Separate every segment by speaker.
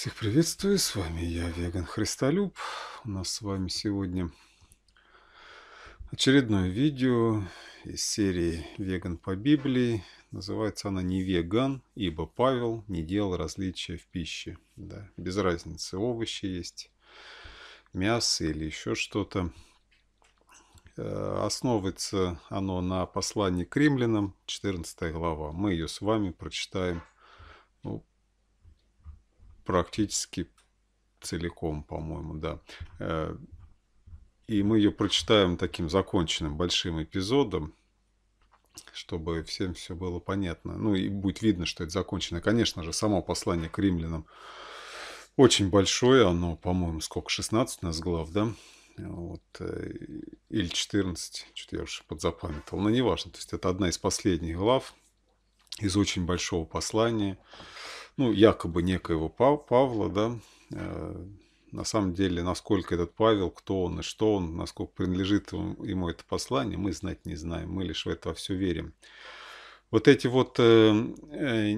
Speaker 1: Всех приветствую, с вами я, Веган Христолюб. У нас с вами сегодня очередное видео из серии «Веган по Библии». Называется она «Не веган, ибо Павел не делал различия в пище». Да, без разницы, овощи есть, мясо или еще что-то. Э, основывается оно на послании к римлянам, 14 глава. Мы ее с вами прочитаем ну, практически целиком, по-моему, да. Э, и мы ее прочитаем таким законченным большим эпизодом, чтобы всем все было понятно. Ну и будет видно, что это закончено. Конечно же, само послание к римлянам очень большое. Оно, по-моему, сколько, 16 у нас глав, да? Вот, э, или 14, что-то я уже подзапамятовал, но неважно. То есть это одна из последних глав из очень большого послания ну, якобы некоего Павла, да, э, на самом деле, насколько этот Павел, кто он и что он, насколько принадлежит ему это послание, мы знать не знаем, мы лишь в это все верим. Вот эти вот э, э,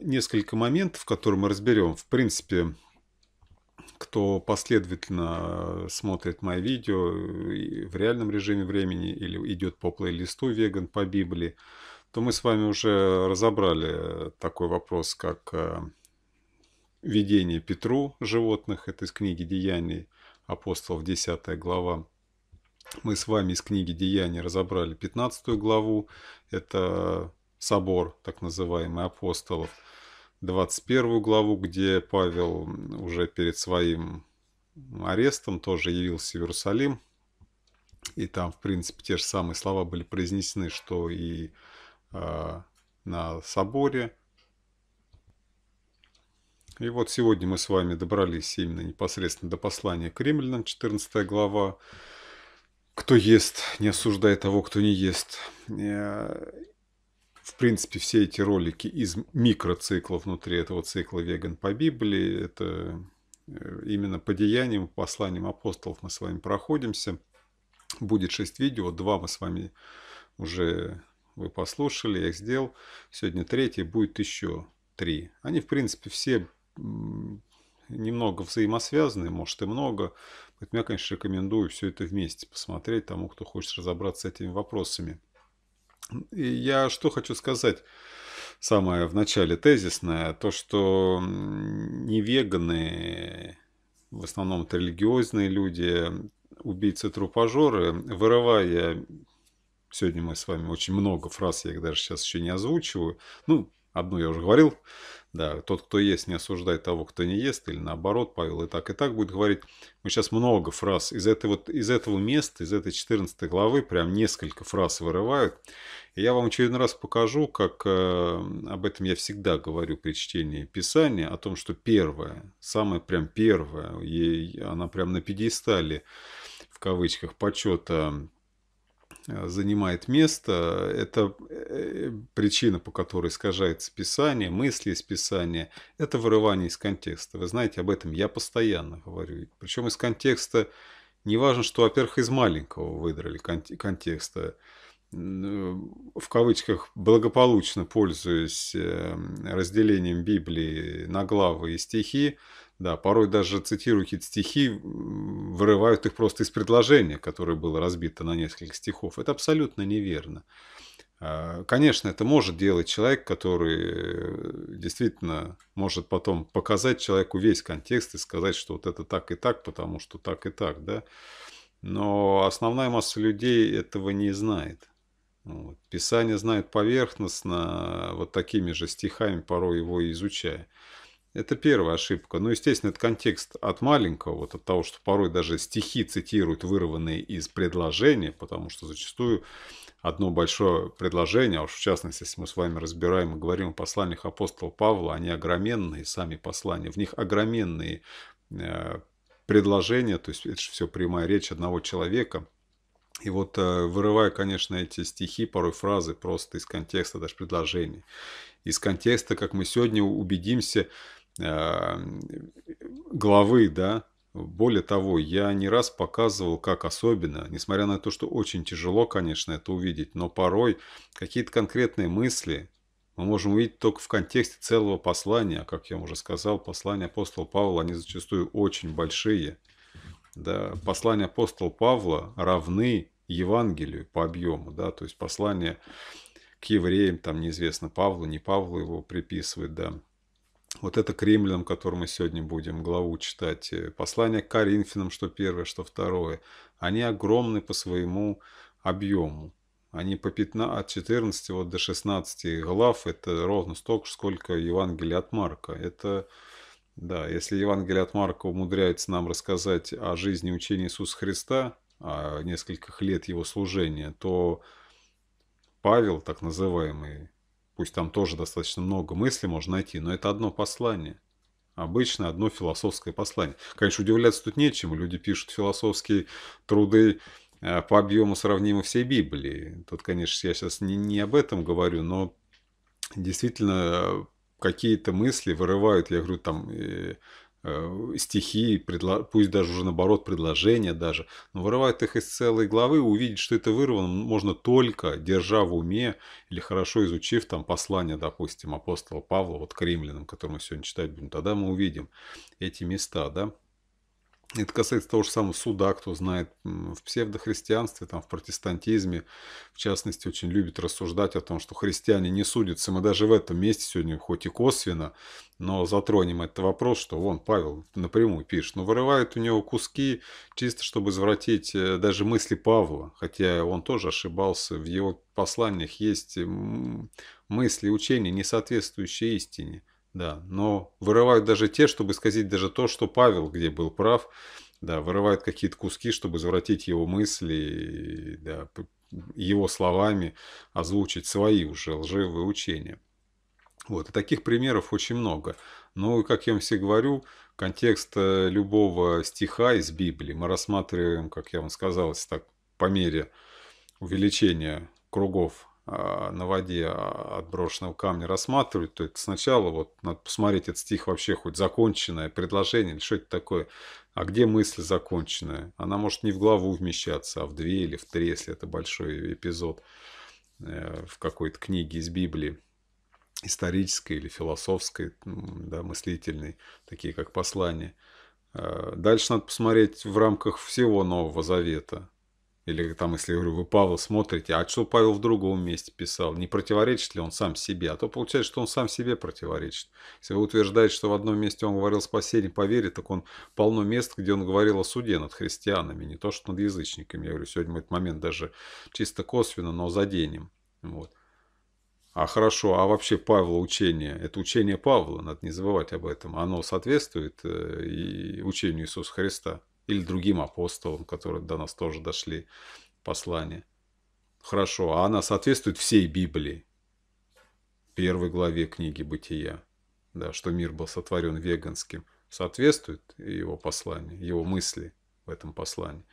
Speaker 1: несколько моментов, которые мы разберем, в принципе, кто последовательно смотрит мои видео в реальном режиме времени или идет по плейлисту «Веган» по Библии, то мы с вами уже разобрали такой вопрос, как э, видение Петру животных. Это из книги «Деяний апостолов», 10 глава. Мы с вами из книги «Деяний» разобрали 15 главу. Это собор, так называемый, апостолов. 21 главу, где Павел уже перед своим арестом тоже явился в Иерусалим. И там, в принципе, те же самые слова были произнесены, что и Э, на соборе. И вот сегодня мы с вами добрались именно непосредственно до послания к римлянам, 14 глава. Кто ест, не осуждая того, кто не ест. Э, в принципе, все эти ролики из микроцикла внутри этого цикла «Веган по Библии» – это э, именно по деяниям, посланиям апостолов мы с вами проходимся. Будет шесть видео, два мы с вами уже вы послушали, я их сделал. Сегодня третий, будет еще три. Они, в принципе, все немного взаимосвязаны, может и много. Поэтому я, конечно, рекомендую все это вместе посмотреть тому, кто хочет разобраться с этими вопросами. И я что хочу сказать самое в начале тезисное, то, что не веганы, в основном это религиозные люди, убийцы-трупажоры, вырывая Сегодня мы с вами очень много фраз, я их даже сейчас еще не озвучиваю. Ну, одну я уже говорил. Да, тот, кто ест, не осуждает того, кто не ест. Или наоборот, Павел и так, и так будет говорить. Мы сейчас много фраз из, этой вот, из этого места, из этой 14 главы, прям несколько фраз вырывают. И я вам очередной раз покажу, как э, об этом я всегда говорю при чтении Писания, о том, что первое, самое прям первое, ей, она прям на пьедестале, в кавычках, почета Э, занимает место, это э, причина, по которой искажается писание, мысли из писания, это вырывание из контекста. Вы знаете, об этом я постоянно говорю. Причем из контекста, не важно, что, во-первых, из маленького выдрали контекста, э, в кавычках благополучно пользуясь разделением Библии на главы и стихи, да, порой даже цитирую какие-то стихи, вырывают их просто из предложения, которое было разбито на несколько стихов. Это абсолютно неверно. А, конечно, это может делать человек, который э, действительно может потом показать человеку весь контекст и сказать, что вот это так и так, потому что так и так, да. Но основная масса людей этого не знает. Вот. Писание знает поверхностно, вот такими же стихами, порой его изучая. Это первая ошибка. Ну, естественно, это контекст от маленького, вот от того, что порой даже стихи цитируют вырванные из предложения, потому что зачастую одно большое предложение, а уж в частности, если мы с вами разбираем и говорим о посланиях апостола Павла, они огроменные, сами послания, в них огроменные э, предложения, то есть это же все прямая речь одного человека, и вот э, вырывая, конечно, эти стихи, порой фразы просто из контекста, даже предложений. Из контекста, как мы сегодня убедимся, Э, главы, да. Более того, я не раз показывал, как особенно, несмотря на то, что очень тяжело, конечно, это увидеть, но порой какие-то конкретные мысли мы можем увидеть только в контексте целого послания. Как я уже сказал, послания апостола Павла, они зачастую очень большие. Да, послания апостола Павла равны Евангелию по объему, да, то есть послание к евреям, там неизвестно, Павлу, не Павлу его приписывают, да, вот это Кремлем, римлянам, который мы сегодня будем главу читать, э, послание к Коринфянам, что первое, что второе, они огромны по своему объему. Они по 15, от 14 вот до 16 глав, это ровно столько, сколько Евангелие от Марка. Это, да, если Евангелие от Марка умудряется нам рассказать о жизни и учении Иисуса Христа, о нескольких лет его служения, то Павел, так называемый, Пусть там тоже достаточно много мыслей можно найти, но это одно послание. Обычно одно философское послание. Конечно, удивляться тут нечему. Люди пишут философские труды э, по объему сравнимы всей Библии. Тут, конечно, я сейчас не, не об этом говорю, но действительно э, какие-то мысли вырывают, я говорю, там э, Э, стихи, пусть даже уже наоборот предложения даже, но вырывают их из целой главы, увидеть, что это вырвано, можно только, держа в уме или хорошо изучив там послание, допустим, апостола Павла вот к римлянам, которые мы сегодня читать будем, тогда мы увидим эти места, да. Это касается того же самого суда, кто знает, в псевдохристианстве, там, в протестантизме, в частности, очень любит рассуждать о том, что христиане не судятся. Мы даже в этом месте сегодня, хоть и косвенно, но затронем этот вопрос, что вон Павел напрямую пишет, но «Ну, вырывают у него куски, чисто чтобы извратить э, даже мысли Павла, хотя он тоже ошибался, в его посланиях есть мысли, учения, не соответствующие истине. Да, но вырывают даже те, чтобы сказать даже то, что Павел, где был прав, да, вырывают какие-то куски, чтобы извратить его мысли, да, его словами озвучить свои уже лживые учения. Вот, и таких примеров очень много. Ну и как я вам все говорю, контекст э, любого стиха из Библии мы рассматриваем, как я вам сказал, так, по мере увеличения кругов а, на воде отброшенного камня рассматривать, то это сначала вот надо посмотреть этот стих вообще хоть законченное предложение или что это такое. А где мысль законченная? Она может не в главу вмещаться, а в две или в три, если это большой эпизод э, в какой-то книге из Библии исторической или философской, да, мыслительной, такие как послания. А, дальше надо посмотреть в рамках всего Нового Завета – или там, если я говорю, вы, Павел, смотрите, а что Павел в другом месте писал? Не противоречит ли он сам себе? А то получается, что он сам себе противоречит. Если вы утверждаете, что в одном месте он говорил спасение по вере, так он полно мест, где он говорил о суде над христианами, не то что над язычниками. Я говорю, сегодня мы этот момент даже чисто косвенно, но заденем. Вот. А хорошо, а вообще Павла учение, это учение Павла, надо не забывать об этом, оно соответствует э, и учению Иисуса Христа? или другим апостолам, которые до нас тоже дошли послания. Хорошо, а она соответствует всей Библии, первой главе книги Бытия, да, что мир был сотворен веганским, соответствует его посланию, его мысли в этом послании.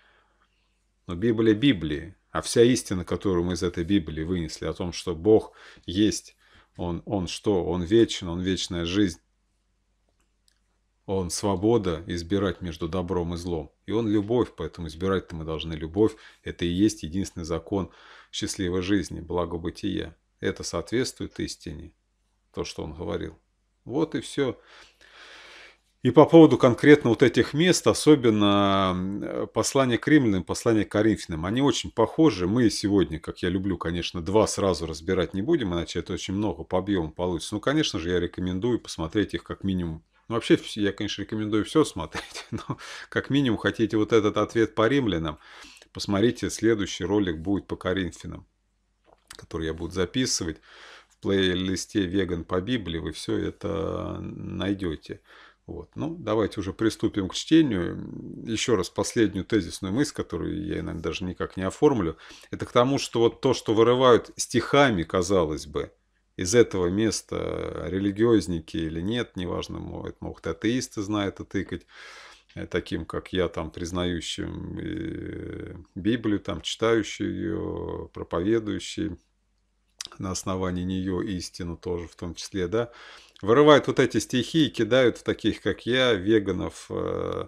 Speaker 1: Но Библия Библии, а вся истина, которую мы из этой Библии вынесли, о том, что Бог есть, Он, он что? Он вечен, Он вечная жизнь, он свобода избирать между добром и злом. И он любовь, поэтому избирать-то мы должны любовь. Это и есть единственный закон счастливой жизни, благобытия. Это соответствует истине, то, что он говорил. Вот и все. И по поводу конкретно вот этих мест, особенно э, послание к римлянам, послание к коринфянам, они очень похожи. Мы сегодня, как я люблю, конечно, два сразу разбирать не будем, иначе это очень много по объему получится. Ну, конечно же, я рекомендую посмотреть их как минимум ну, вообще, я, конечно, рекомендую все смотреть, но как минимум хотите вот этот ответ по римлянам, посмотрите, следующий ролик будет по Коринфянам, который я буду записывать в плейлисте «Веган по Библии», вы все это найдете. Вот. Ну, давайте уже приступим к чтению. Еще раз последнюю тезисную мысль, которую я наверное, даже никак не оформлю, это к тому, что вот то, что вырывают стихами, казалось бы, – из этого места а религиозники или нет, неважно, это могут атеисты знают отыкать, э, таким, как я, там, признающим э, Библию, там, читающий ее, проповедующий на основании нее истину тоже в том числе, да, вырывают вот эти стихи и кидают в таких, как я, веганов, э,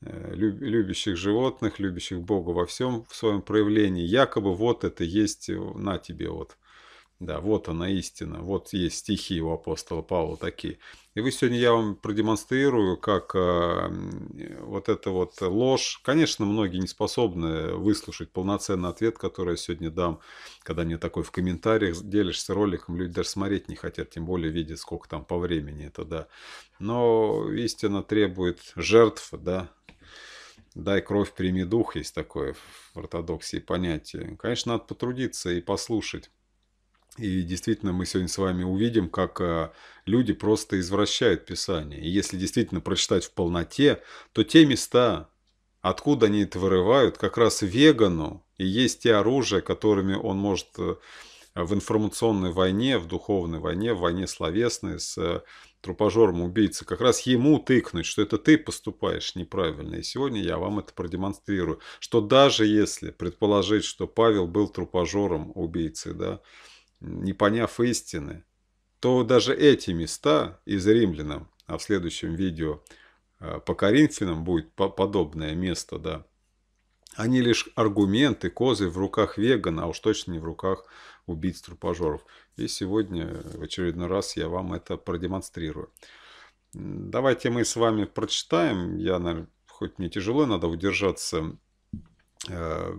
Speaker 1: любящих животных, любящих Бога во всем в своем проявлении. Якобы вот это есть на тебе вот да, вот она истина, вот есть стихи у апостола Павла такие. И вы сегодня я вам продемонстрирую, как э, вот эта вот ложь. Конечно, многие не способны выслушать полноценный ответ, который я сегодня дам, когда мне такой в комментариях делишься роликом, люди даже смотреть не хотят, тем более видят, сколько там по времени это, да. Но истина требует жертв, да, «дай кровь, прими дух» есть такое в ортодоксии понятие. Конечно, надо потрудиться и послушать. И действительно, мы сегодня с вами увидим, как э, люди просто извращают Писание. И если действительно прочитать в полноте, то те места, откуда они это вырывают, как раз вегану и есть те оружия, которыми он может э, в информационной войне, в духовной войне, в войне словесной с э, трупожором убийцы, как раз ему тыкнуть, что это ты поступаешь неправильно. И сегодня я вам это продемонстрирую. Что даже если предположить, что Павел был трупожором убийцы, да, не поняв истины, то даже эти места из римлянам, а в следующем видео э, по Коринфянам будет подобное место, да, они лишь аргументы, козы в руках вегана, а уж точно не в руках убийц трупожоров. И сегодня э, в очередной раз я вам это продемонстрирую. Давайте мы с вами прочитаем. Я, наверное, хоть мне тяжело, надо удержаться э,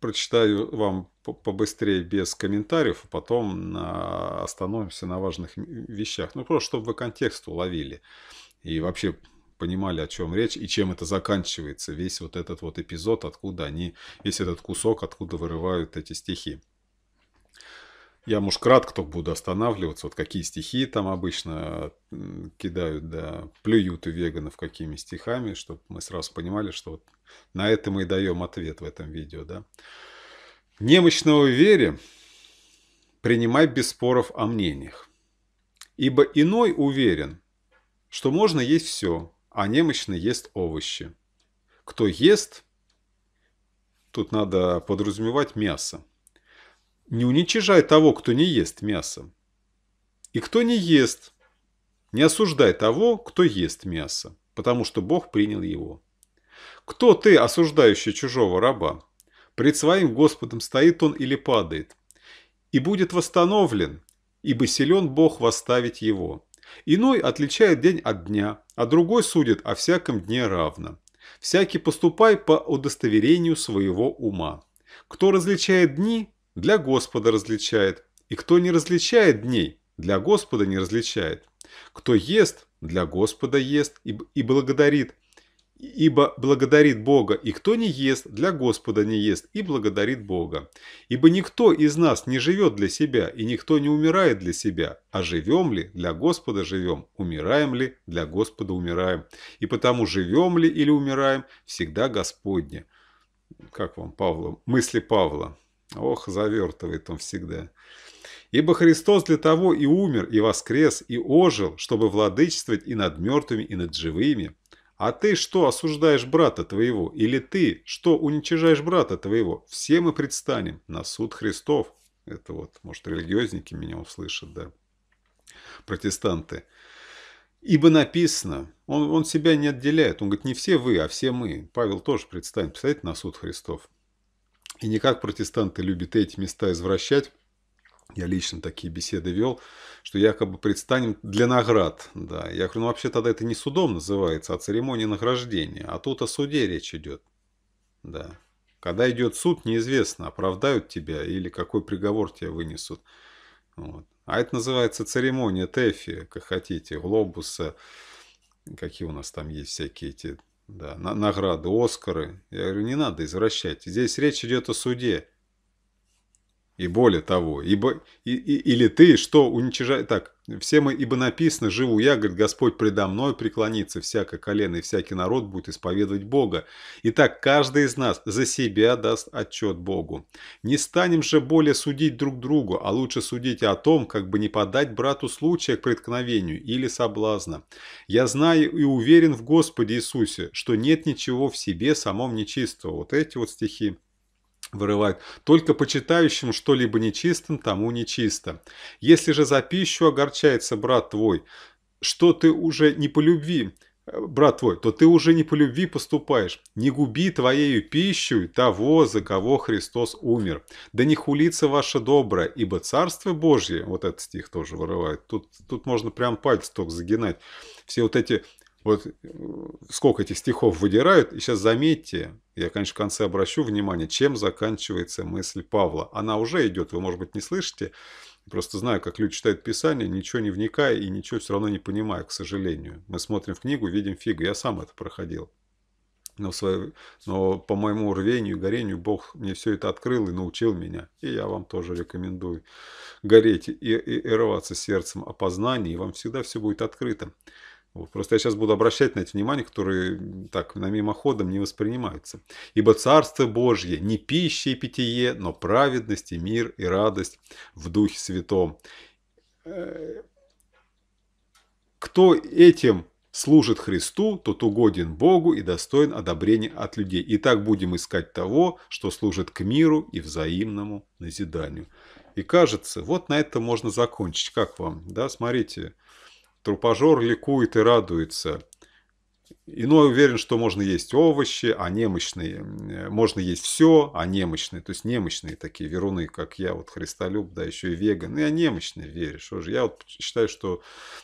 Speaker 1: прочитаю вам побыстрее без комментариев, а потом а, остановимся на важных вещах. Ну, просто чтобы вы контекст уловили и вообще понимали, о чем речь и чем это заканчивается, весь вот этот вот эпизод, откуда они, весь этот кусок, откуда вырывают эти стихи. Я, может, кратко только буду останавливаться. Вот какие стихи там обычно кидают, да, плюют у веганов какими стихами, чтобы мы сразу понимали, что вот на это мы и даем ответ в этом видео, да. Немощного вере принимай без споров о мнениях. Ибо иной уверен, что можно есть все, а немощный ест овощи. Кто ест, тут надо подразумевать мясо. Не уничижай того, кто не ест мясо. И кто не ест, не осуждай того, кто ест мясо, потому что Бог принял его. Кто ты, осуждающий чужого раба? Пред своим Господом стоит он или падает, и будет восстановлен, ибо силен Бог восставить его. Иной отличает день от дня, а другой судит о всяком дне равно. Всякий поступай по удостоверению своего ума. Кто различает дни, для Господа различает, и кто не различает дней, для Господа не различает. Кто ест, для Господа ест и, и благодарит, ибо благодарит Бога, и кто не ест, для Господа не ест и благодарит Бога. Ибо никто из нас не живет для себя, и никто не умирает для себя, а живем ли, для Господа живем, умираем ли, для Господа умираем. И потому живем ли или умираем, всегда Господне. Как вам, Павла? Мысли Павла. Ох, завертывает он всегда. Ибо Христос для того и умер, и воскрес, и ожил, чтобы владычествовать и над мертвыми, и над живыми. А ты что осуждаешь брата твоего? Или ты что уничижаешь брата твоего? Все мы предстанем на суд Христов. Это вот, может, религиозники меня услышат, да. Протестанты. Ибо написано, он, он себя не отделяет. Он говорит, не все вы, а все мы. Павел тоже предстанет, представляете, на суд Христов. И не как протестанты любят эти места извращать, я лично такие беседы вел, что якобы предстанем для наград. Да. Я говорю, ну вообще тогда это не судом называется, а церемония награждения. А тут о суде речь идет. Да. Когда идет суд, неизвестно, оправдают тебя или какой приговор тебе вынесут. Вот. А это называется церемония Тэфи, как хотите, глобуса, какие у нас там есть всякие эти да, награды, Оскары. Я говорю, не надо извращать. Здесь речь идет о суде. И более того, ибо, и, и, или ты что уничижай так, все мы, ибо написано, живу я, говорит, Господь предо мной преклонится, всякое колено и всякий народ будет исповедовать Бога. Итак, каждый из нас за себя даст отчет Богу. Не станем же более судить друг другу, а лучше судить о том, как бы не подать брату случая к преткновению или соблазна. Я знаю и уверен в Господе Иисусе, что нет ничего в себе самом нечистого. Вот эти вот стихи вырывает. Только почитающим что-либо нечистым, тому нечисто. Если же за пищу огорчается брат твой, что ты уже не по любви, э, брат твой, то ты уже не по любви поступаешь. Не губи твоею пищу того, за кого Христос умер. Да не хулится ваше доброе, ибо Царство Божье, вот этот стих тоже вырывает, тут, тут можно прям пальцы только загинать. Все вот эти вот э, сколько этих стихов выдирают. И сейчас заметьте, я, конечно, в конце обращу внимание, чем заканчивается мысль Павла. Она уже идет, вы, может быть, не слышите. Просто знаю, как люди читают Писание, ничего не вникая и ничего все равно не понимая, к сожалению. Мы смотрим в книгу, видим фигу. Я сам это проходил. Но, свое, но по моему рвению горению Бог мне все это открыл и научил меня. И я вам тоже рекомендую гореть и, и, и рваться сердцем о и вам всегда все будет открыто. Вот. Просто я сейчас буду обращать на эти внимания, которые так на мимоходом не воспринимаются. «Ибо Царство Божье не пища и питье, но праведность и мир и радость в Духе Святом». Э, кто этим служит Христу, тот угоден Богу и достоин одобрения от людей. И так будем искать того, что служит к миру и взаимному назиданию. И кажется, вот на это можно закончить. Как вам? Да, смотрите. Трупожор ликует и радуется. Иной уверен, что можно есть овощи, а немощные. Э, можно есть все, а немощные. То есть немощные такие веруны, как я, вот христолюб, да, еще и веган. Ну, я немощный веришь. Что же? Я вот считаю, что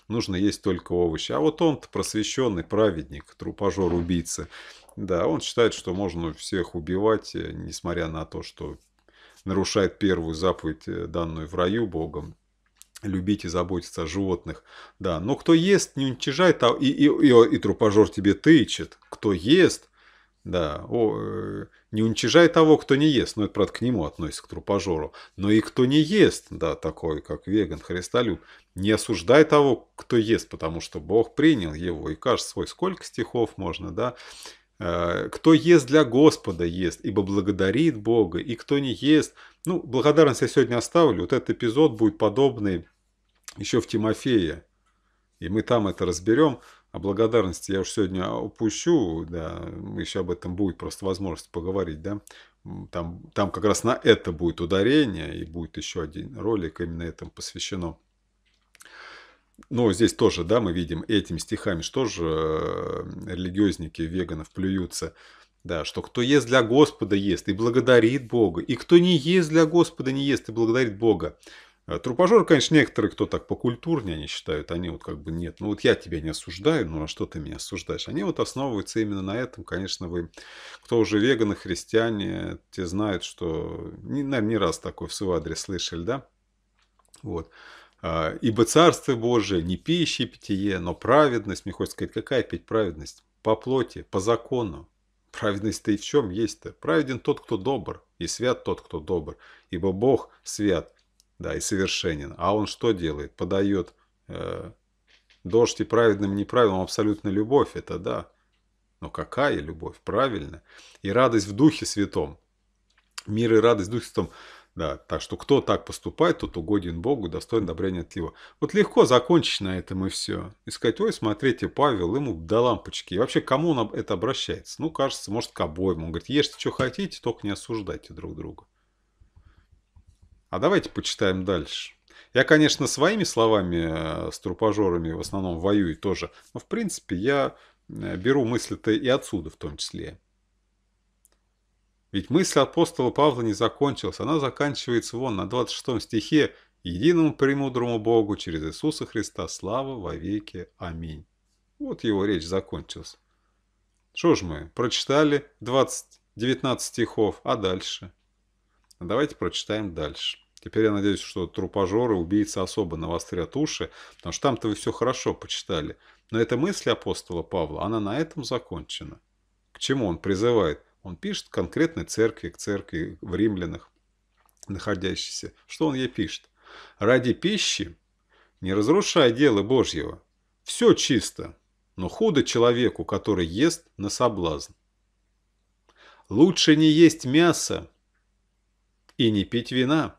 Speaker 1: нужно есть только овощи. А вот он-то просвещенный праведник, трупожор, убийца. Да, он считает, что можно всех убивать, э, несмотря на то, что нарушает первую заповедь, э, данную в раю Богом любите заботиться о животных. Да, но кто ест, не уничижай а и, и, и, и трупожор тебе тычет. Кто ест, да, о, э, не уничижай того, кто не ест. Но ну, это, правда, к нему относится, к трупожору. Но и кто не ест, да, такой, как веган, христолюб, не осуждай того, кто ест, потому что Бог принял его. И кажется, свой сколько стихов можно, да. Э, кто ест для Господа, ест, ибо благодарит Бога. И кто не ест, ну, благодарность я сегодня оставлю. Вот этот эпизод будет подобный еще в Тимофея, и мы там это разберем. О благодарности я уж сегодня упущу, да, еще об этом будет просто возможность поговорить, да. Там, там как раз на это будет ударение, и будет еще один ролик именно этому посвящено. Но здесь тоже, да, мы видим этими стихами, что же э, религиозники веганов плюются. Да, что кто ест для Господа, ест и благодарит Бога. И кто не ест для Господа, не ест и благодарит Бога. А трупажор, конечно, некоторые, кто так покультурнее, они считают, они вот как бы нет, ну вот я тебя не осуждаю, ну а что ты меня осуждаешь? Они вот основываются именно на этом. Конечно, вы, кто уже веганы, христиане, те знают, что, не, наверное, не раз такой в свой адрес слышали, да? Вот. А, «Ибо Царство Божие не пища и питье, но праведность». Мне хочется сказать, какая пить праведность? По плоти, по закону. Праведность-то и в чем есть-то? Праведен тот, кто добр, и свят тот, кто добр, ибо Бог свят да, и совершенен. А он что делает? Подает э, дождь и праведным, и неправедным, абсолютно любовь, это да. Но какая любовь, правильно? И радость в Духе Святом. Мир и радость в Духе Святом. Да, так что кто так поступает, тот угоден Богу, достоин добрения от его. Вот легко закончить на этом и все. И сказать, ой, смотрите, Павел, ему до лампочки. И вообще, кому он это обращается? Ну, кажется, может, к обоим. Он говорит, ешьте, что хотите, только не осуждайте друг друга. А давайте почитаем дальше. Я, конечно, своими словами э, с трупажорами в основном воюю тоже, но, в принципе, я э, беру мысли-то и отсюда в том числе. Ведь мысль апостола Павла не закончилась, она заканчивается вон на 26 стихе «Единому премудрому Богу через Иисуса Христа слава во веки. Аминь». Вот его речь закончилась. Что ж мы, прочитали 20, 19 стихов, а дальше? Давайте прочитаем дальше. Теперь я надеюсь, что трупожоры, убийцы особо навострят уши, потому что там-то вы все хорошо почитали. Но эта мысль апостола Павла, она на этом закончена. К чему он призывает? Он пишет конкретной церкви, к церкви в римлянах находящейся. Что он ей пишет? «Ради пищи не разрушая дело Божьего. Все чисто, но худо человеку, который ест на соблазн. Лучше не есть мясо и не пить вина,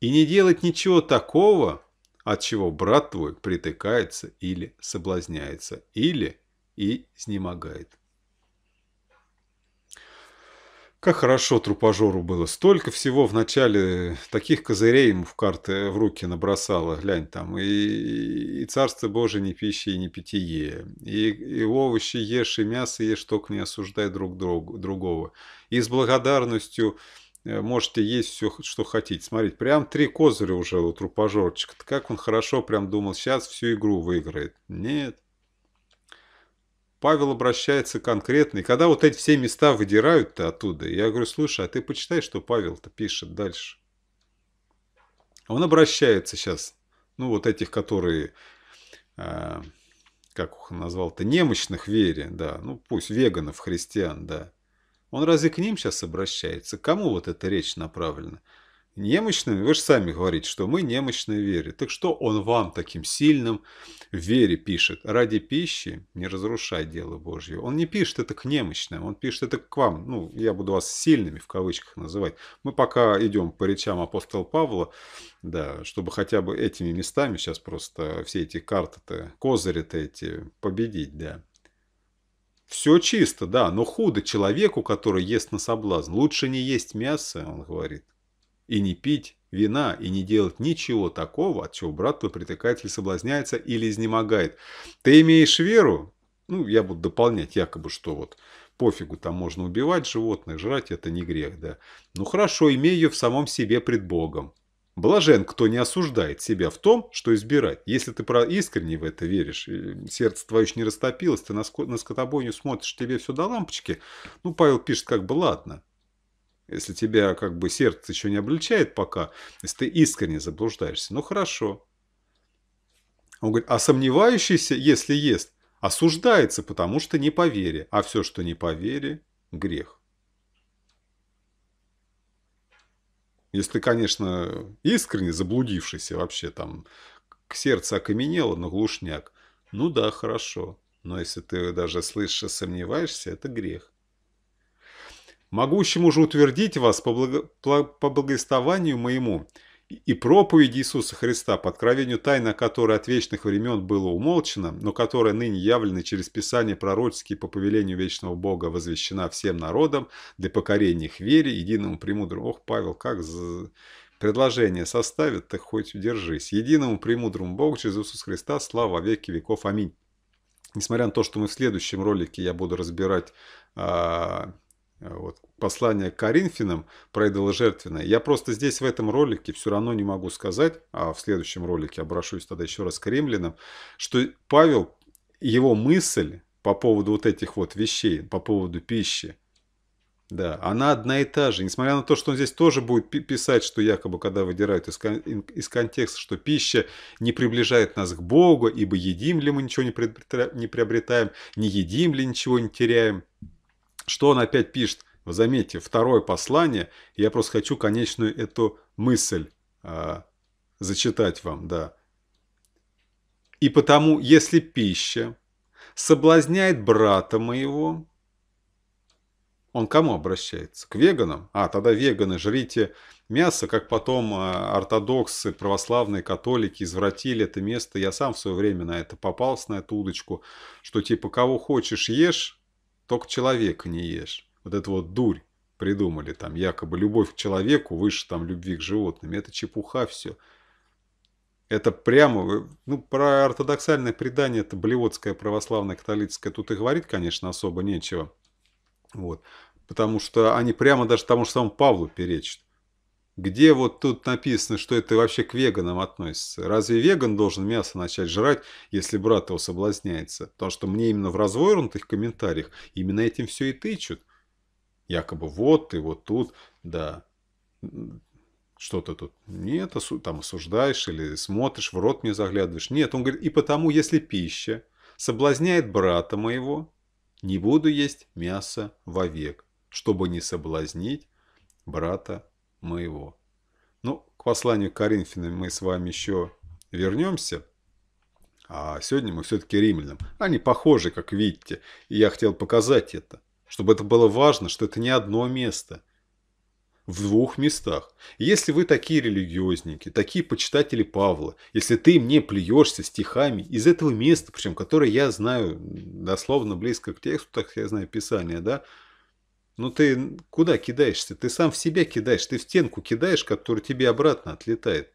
Speaker 1: и не делать ничего такого, от чего брат твой притыкается или соблазняется, или и изнемогает. Как хорошо трупажору было. Столько всего в начале таких козырей ему в карты э, в руки набросало, глянь там. И, и царство Божие не пища и не питье. И, и овощи ешь, и мясо ешь, только не осуждай друг другу, другого. И с благодарностью Э, можете есть все, что хотите. Смотрите, прям три козыря уже у трупожорчика. Как он хорошо прям думал, сейчас всю игру выиграет. Нет. Павел обращается конкретно. И когда вот эти все места выдирают-то оттуда, я говорю, слушай, а ты почитай, что Павел-то пишет дальше. Он обращается сейчас, ну вот этих, которые, э, как их назвал-то, немощных вере, да, ну пусть веганов, христиан, да. Он разве к ним сейчас обращается? Кому вот эта речь направлена? Немощными Вы же сами говорите, что мы немощные вере. Так что он вам таким сильным в вере пишет? Ради пищи не разрушай дело Божье. Он не пишет это к немощным, он пишет это к вам. Ну, я буду вас сильными в кавычках называть. Мы пока идем по речам апостола Павла, да, чтобы хотя бы этими местами сейчас просто все эти карты-то, козыри-то эти победить, да. Все чисто, да, но худо человеку, который ест на соблазн. Лучше не есть мясо, он говорит, и не пить вина, и не делать ничего такого, от чего брат твой притыкатель соблазняется или изнемогает. Ты имеешь веру? Ну, я буду дополнять якобы, что вот пофигу, там можно убивать животных, жрать это не грех, да. Ну хорошо, имею ее в самом себе пред Богом. Блажен, кто не осуждает себя в том, что избирать. Если ты искренне в это веришь, э, сердце твое еще не растопилось, ты на скотобойню смотришь, тебе все до лампочки. Ну, Павел пишет, как бы, ладно. Если тебя как бы сердце еще не обличает пока, если ты искренне заблуждаешься, ну хорошо. Он говорит, а сомневающийся, если ест, осуждается, потому что не по вере, а все, что не по вере, грех. Если, конечно, искренне заблудившийся вообще там, к сердцу окаменело, но глушняк, ну да, хорошо. Но если ты даже слышишь и сомневаешься, это грех. Могущему же утвердить вас по, благо... по благословению моему, и проповедь Иисуса Христа, по откровению тайна которая от вечных времен было умолчено, но которая ныне явлена через Писание пророческие по повелению вечного Бога возвещена всем народам для покорения их вере, единому премудрому. Ох, Павел, как за... предложение составит, так хоть удержись. Единому премудрому Богу через Иисуса Христа слава веки веков. Аминь. Несмотря на то, что мы в следующем ролике я буду разбирать а, Э, вот, послание к Коринфянам про идоложертвенное. Я просто здесь в этом ролике все равно не могу сказать, а в следующем ролике обращусь тогда еще раз к римлянам, что Павел, его мысль по поводу вот этих вот вещей, по поводу пищи, да, она одна и та же. Несмотря на то, что он здесь тоже будет писать, что якобы, когда выдирают из, кон из контекста, что пища не приближает нас к Богу, ибо едим ли мы ничего не, не приобретаем, не едим ли ничего не теряем. Что он опять пишет? Вы заметьте, второе послание, я просто хочу конечную эту мысль э, зачитать вам, да. И потому, если пища соблазняет брата моего, он к кому обращается? К веганам? А, тогда веганы, жрите мясо, как потом а, ортодоксы, православные, католики извратили это место. Я сам в свое время на это попался, на эту удочку, что типа кого хочешь ешь, только человека не ешь. Вот это вот дурь придумали, там якобы любовь к человеку выше там любви к животным. Это чепуха все. Это прямо, э, ну, про ортодоксальное предание, это блевотское, православное, католическое, тут и говорить, конечно, особо нечего. Вот. Потому что они прямо даже тому же самому Павлу перечат. Где вот тут написано, что это вообще к веганам относится? Разве веган должен мясо начать жрать, если брат его соблазняется? Потому что мне именно в развернутых комментариях именно этим все и тычут. Якобы вот и вот тут, да. Что то тут? Нет, осу там осуждаешь или смотришь, в рот мне заглядываешь. Нет, он говорит, и потому, если пища соблазняет брата моего, не буду есть мясо вовек, чтобы не соблазнить брата моего. Ну, к посланию к Коринфянам мы с вами еще вернемся. А сегодня мы все-таки римлянам. Они похожи, как видите. И я хотел показать это. Чтобы это было важно, что это не одно место. В двух местах. если вы такие религиозники, такие почитатели Павла, если ты мне плюешься стихами из этого места, причем которое я знаю дословно близко к тексту, так я знаю Писание, да, ну ты куда кидаешься? Ты сам в себя кидаешь, ты в стенку кидаешь, которая тебе обратно отлетает.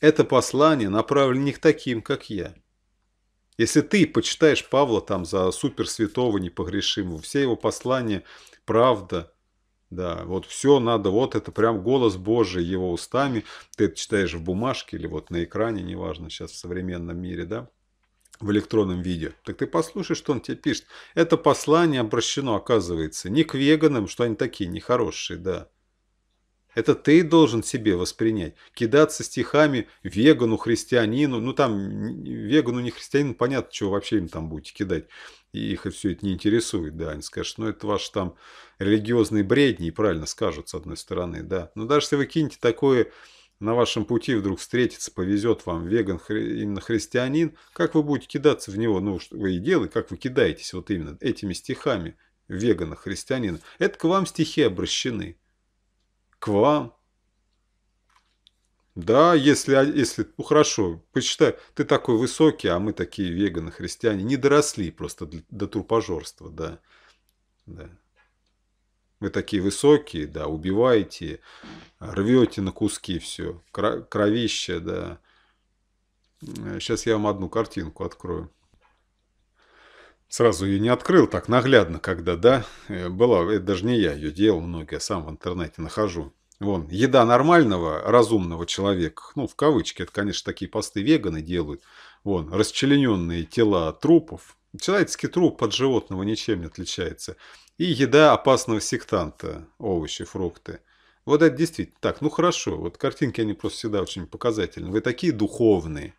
Speaker 1: Это послание направлено не к таким, как я. Если ты почитаешь Павла там за суперсвятого непогрешимого, все его послания – правда, да, вот все надо, вот это прям голос Божий его устами, ты это читаешь в бумажке или вот на экране, неважно, сейчас в современном мире, да – в электронном виде. Так ты послушай, что он тебе пишет. Это послание обращено, оказывается, не к веганам, что они такие нехорошие, да. Это ты должен себе воспринять. Кидаться стихами вегану, христианину, ну там вегану, не христианину, понятно, чего вообще им там будете кидать. И их все это не интересует, да. Они скажут, ну это ваш там религиозный бредни, и правильно скажут, с одной стороны, да. Но ну, даже если вы кинете такое на вашем пути вдруг встретится, повезет вам веган, именно христианин, как вы будете кидаться в него, ну, что вы и делаете, как вы кидаетесь вот именно этими стихами вегана, христианина. Это к вам стихи обращены. К вам. Да, если, а, если, ну хорошо, посчитай, ты такой высокий, а мы такие веганы, христиане, не доросли просто до трупожорства, да. да. Вы такие высокие, да, убиваете, рвете на куски все, кровище, да. Сейчас э, я вам одну картинку открою. Сразу ее не открыл, так наглядно, когда, да, э, была, это даже не я ее делал много, я сам в интернете нахожу. Вон, еда нормального, разумного человека, ну, в кавычки, это, конечно, такие посты веганы делают. Вон, расчлененные тела трупов, человеческий труп от животного ничем не отличается. И еда опасного сектанта, овощи, фрукты. Вот это действительно так, ну хорошо, вот картинки, они просто всегда очень показательны. Вы такие духовные.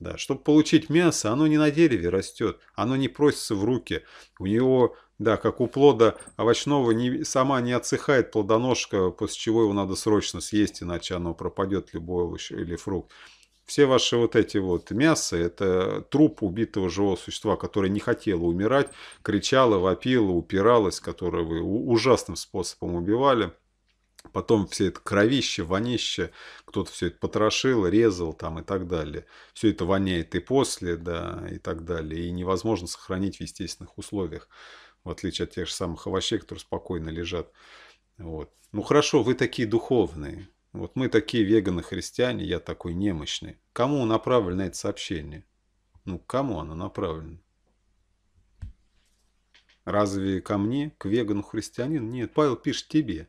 Speaker 1: Да, чтобы получить мясо, оно не на дереве растет, оно не просится в руки. У него, да, как у плода овощного, не, сама не отсыхает плодоножка, после чего его надо срочно съесть, иначе оно пропадет, любой овощ или фрукт все ваши вот эти вот мясо, это труп убитого живого существа, которое не хотело умирать, кричало, вопило, упиралось, которое вы ужасным способом убивали. Потом все это кровище, вонище, кто-то все это потрошил, резал там и так далее. Все это воняет и после, да, и так далее. И невозможно сохранить в естественных условиях, в отличие от тех же самых овощей, которые спокойно лежат. Вот. Ну хорошо, вы такие духовные. Вот мы такие веганы-христиане, я такой немощный. Кому направлено это сообщение? Ну, кому оно направлено? Разве ко мне, к вегану-христианину? Нет, Павел пишет тебе.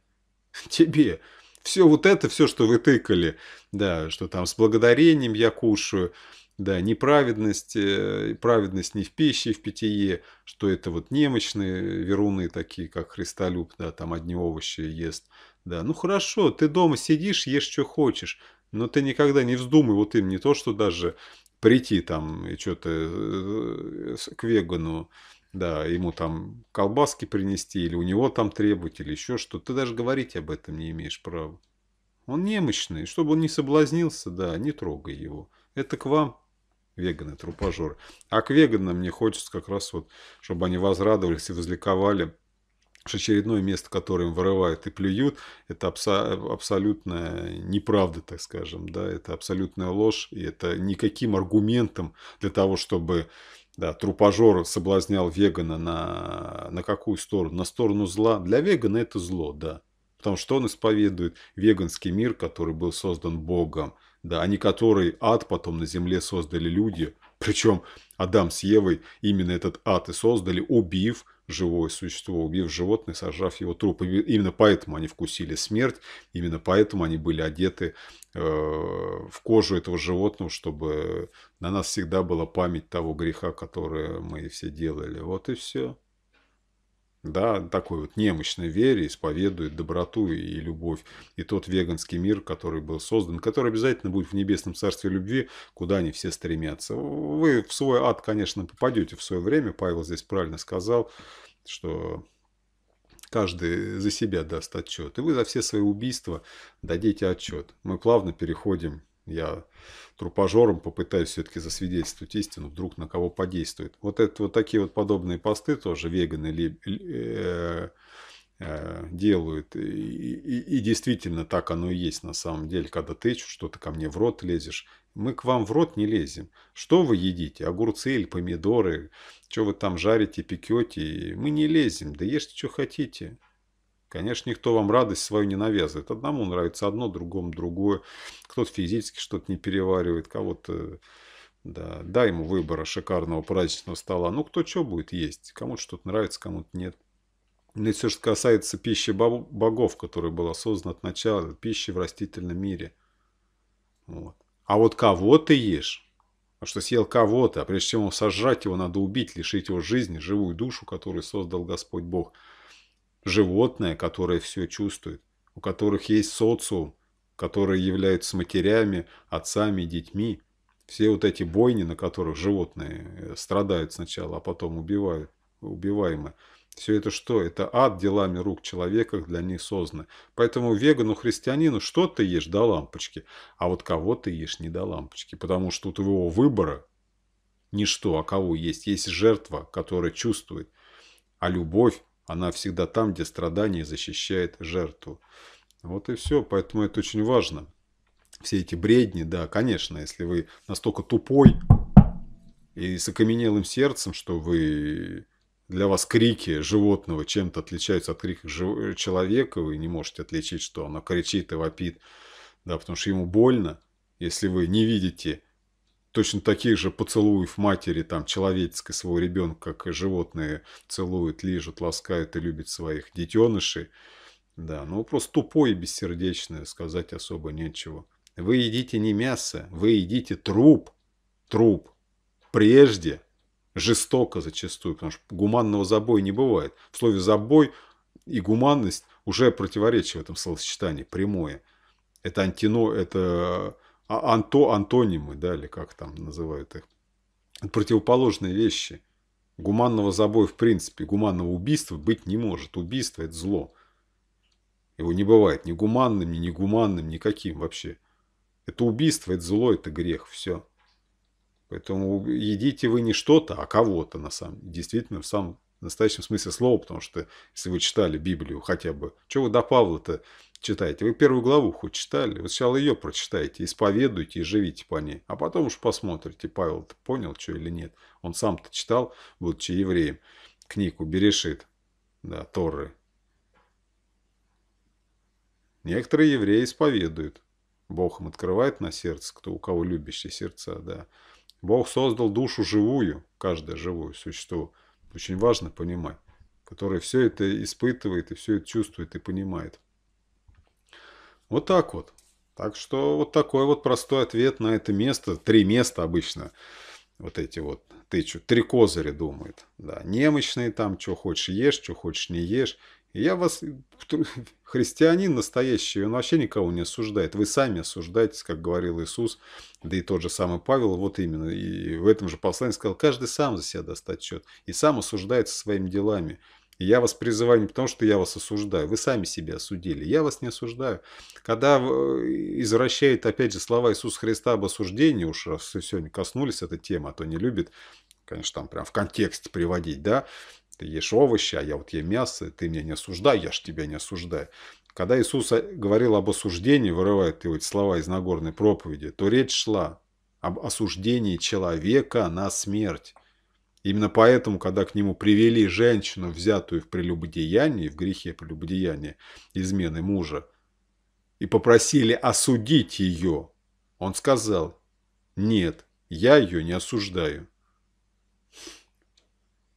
Speaker 1: Тебе. Все вот это, все, что вы тыкали, да, что там с благодарением я кушаю, да, неправедность, э, праведность не в пище, а в питье, что это вот немощные веруны такие, как Христолюб, да, там одни овощи ест, да, ну хорошо, ты дома сидишь, ешь, что хочешь, но ты никогда не вздумай вот им не то, что даже прийти там и что-то э, к вегану, да, ему там колбаски принести или у него там требовать или еще что. Ты даже говорить об этом не имеешь права. Он немощный, чтобы он не соблазнился, да, не трогай его. Это к вам, веганы, трупажоры. А к веганам мне хочется как раз вот, чтобы они возрадовались и возликовали, очередное место, которое им вырывают и плюют, это абсо- абсолютная неправда, так скажем, да, это абсолютная ложь, и это никаким аргументом для того, чтобы да, трупажор соблазнял вегана на, на какую сторону? На сторону зла. Для вегана это зло, да. Потому что он исповедует веганский мир, который был создан Богом, да, а не который ад потом на земле создали люди. Причем Адам с Евой именно этот ад и создали, убив живое существо, убив животное, сожрав его труп. И именно поэтому они вкусили смерть, именно поэтому они были одеты э, в кожу этого животного, чтобы на нас всегда была память того греха, который мы все делали. Вот и все да, такой вот немощной вере исповедует доброту и любовь. И тот веганский мир, который был создан, который обязательно будет в небесном царстве любви, куда они все стремятся. Вы в свой ад, конечно, попадете в свое время. Павел здесь правильно сказал, что каждый за себя даст отчет. И вы за все свои убийства дадите отчет. Мы плавно переходим, я трупожором попытаюсь все-таки засвидетельствовать истину, вдруг на кого подействует. Вот это вот такие вот подобные посты тоже веганы ли, э, э, делают. И, и, и действительно так оно и есть на самом деле, когда ты что-то ко мне в рот лезешь. Мы к вам в рот не лезем. Что вы едите? Огурцы или помидоры? Что вы там жарите, пекете? Мы не лезем. Да ешьте, что хотите. Конечно, никто вам радость свою не навязывает. Одному нравится одно, другому другое. Кто-то физически что-то не переваривает, кого-то... Да, дай ему выбора шикарного праздничного стола. Ну, кто что будет есть. Кому-то что-то нравится, кому-то нет. Но все, что касается пищи богов, которая была создана от начала, пищи в растительном мире. Вот. А вот кого ты ешь? А что съел кого-то, а прежде чем его сожрать, его надо убить, лишить его жизни, живую душу, которую создал Господь Бог – животное, которое все чувствует, у которых есть социум, которые являются матерями, отцами, детьми. Все вот эти бойни, на которых животные э, страдают сначала, а потом убивают, убиваемые. Все это что? Это ад делами рук человека для них созданы. Поэтому вегану, христианину, что ты ешь до лампочки, а вот кого ты ешь не до лампочки. Потому что у твоего выбора ничто, а кого есть. Есть жертва, которая чувствует. А любовь она всегда там, где страдание защищает жертву. Вот и все, поэтому это очень важно. Все эти бредни, да, конечно, если вы настолько тупой и с окаменелым сердцем, что вы для вас крики животного чем-то отличаются от криков жив... человека, вы не можете отличить, что оно кричит и вопит, да, потому что ему больно, если вы не видите точно таких же поцелуев матери, там, человеческой своего ребенка, как животные целуют, лижут, ласкают и любят своих детенышей. Да, ну просто тупое, и бессердечное, сказать особо нечего. Вы едите не мясо, вы едите труп. Труп. Прежде. Жестоко зачастую, потому что гуманного забоя не бывает. В слове «забой» и гуманность уже противоречие в этом словосочетании, прямое. Это антино, это а, анто, антонимы, да, или как там называют их. Противоположные вещи. Гуманного забоя в принципе, гуманного убийства быть не может. Убийство – это зло. Его не бывает ни гуманным, ни негуманным, никаким вообще. Это убийство, это зло, это грех, все. Поэтому едите вы не что-то, а кого-то на самом действительно в самом настоящем смысле слова, потому что если вы читали Библию хотя бы, что вы до Павла-то читайте. Вы первую главу хоть читали? Вот сначала ее прочитайте, исповедуйте и живите по ней. А потом уж посмотрите, павел понял, что или нет. Он сам-то читал, будучи евреем, книгу Берешит, да, Торы. Некоторые евреи исповедуют. Бог им открывает на сердце, кто у кого любящие сердца, да. Бог создал душу живую, каждое живое существо. Очень важно понимать, которое все это испытывает и все это чувствует и понимает. Вот так вот. Так что вот такой вот простой ответ на это место. Три места обычно вот эти вот тычут. Три козыря думают. Да, немощные там, что хочешь ешь, что хочешь не ешь. И я вас, христианин настоящий, он вообще никого не осуждает. Вы сами осуждаетесь, как говорил Иисус, да и тот же самый Павел, вот именно. И в этом же послании сказал, каждый сам за себя достать счет. И сам осуждается своими делами. Я вас призываю не потому, что я вас осуждаю. Вы сами себя осудили. Я вас не осуждаю. Когда э, извращает, опять же, слова Иисуса Христа об осуждении, уж раз сегодня коснулись этой темы, а то не любит, конечно, там прям в контекст приводить, да, ты ешь овощи, а я вот ем мясо, ты меня не осуждай, я ж тебя не осуждаю. Когда Иисус э, говорил об осуждении, вырывает его эти слова из Нагорной проповеди, то речь шла об осуждении человека на смерть. Именно поэтому, когда к нему привели женщину, взятую в прелюбодеянии, в грехе прелюбодеяния, измены мужа, и попросили осудить ее, он сказал, нет, я ее не осуждаю.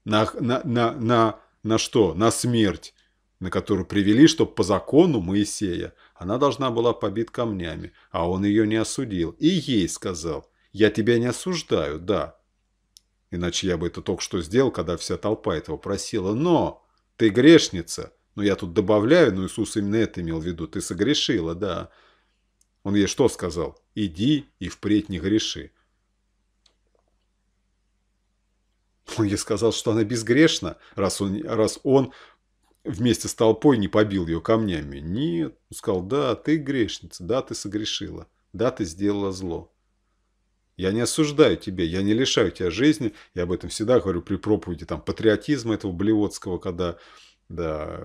Speaker 1: На, на, на, на, на что? На смерть, на которую привели, что по закону Моисея она должна была побит камнями, а он ее не осудил. И ей сказал, я тебя не осуждаю, да, Иначе я бы это только что сделал, когда вся толпа этого просила. Но! Ты грешница! Но я тут добавляю, но Иисус именно это имел в виду. Ты согрешила, да. Он ей что сказал? Иди и впредь не греши. Он ей сказал, что она безгрешна, раз он, раз он вместе с толпой не побил ее камнями. Нет, он сказал, да, ты грешница, да, ты согрешила, да, ты сделала зло. Я не осуждаю тебя, я не лишаю тебя жизни. Я об этом всегда говорю при проповеди там, патриотизма этого Блевотского, когда да,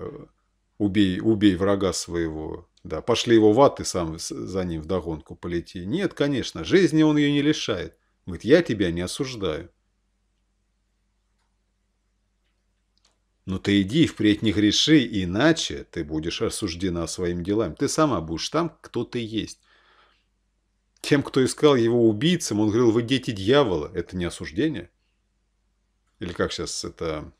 Speaker 1: убей, убей врага своего, да, пошли его в ад, ты сам за ним вдогонку полети. Нет, конечно, жизни он ее не лишает. Говорит, я тебя не осуждаю. Но ну ты иди, впредь не греши, иначе ты будешь осуждена своим делам. Ты сама будешь там, кто ты есть. Тем, кто искал его убийцам, он говорил, вы дети дьявола. Это не осуждение? Или как сейчас это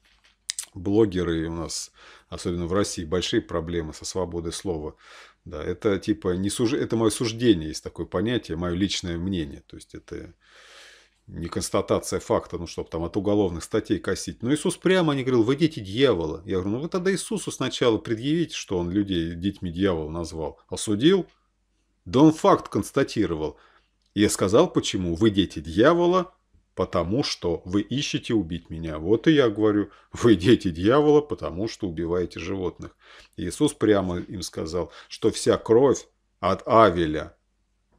Speaker 1: блогеры у нас, особенно в России, большие проблемы со свободой слова. Да, это типа не суж... это мое суждение, есть такое понятие, мое личное мнение. То есть это не констатация факта, ну чтобы там от уголовных статей косить. Но Иисус прямо не говорил, вы дети дьявола. Я говорю, ну вы тогда Иисусу сначала предъявите, что он людей детьми дьявола назвал. Осудил, да он факт констатировал. Я сказал, почему вы дети дьявола, потому что вы ищете убить меня. Вот и я говорю, вы дети дьявола, потому что убиваете животных. Иисус прямо им сказал, что вся кровь от Авеля,